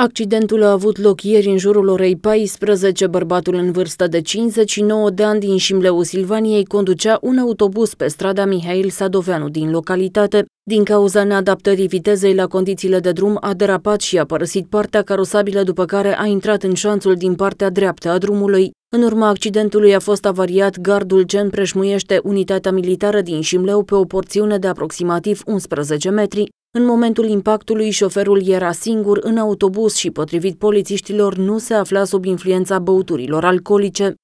Accidentul a avut loc ieri în jurul orei 14. Bărbatul în vârstă de 59 de ani din Șimleu Silvaniei conducea un autobuz pe strada Mihail Sadoveanu din localitate. Din cauza neadaptării vitezei la condițiile de drum, a derapat și a părăsit partea carosabilă, după care a intrat în șanțul din partea dreaptă a drumului. În urma accidentului a fost avariat gardul ce împreșmuiește unitatea militară din Șimleu pe o porțiune de aproximativ 11 metri. În momentul impactului, șoferul era singur în autobuz și, potrivit polițiștilor, nu se afla sub influența băuturilor alcoolice.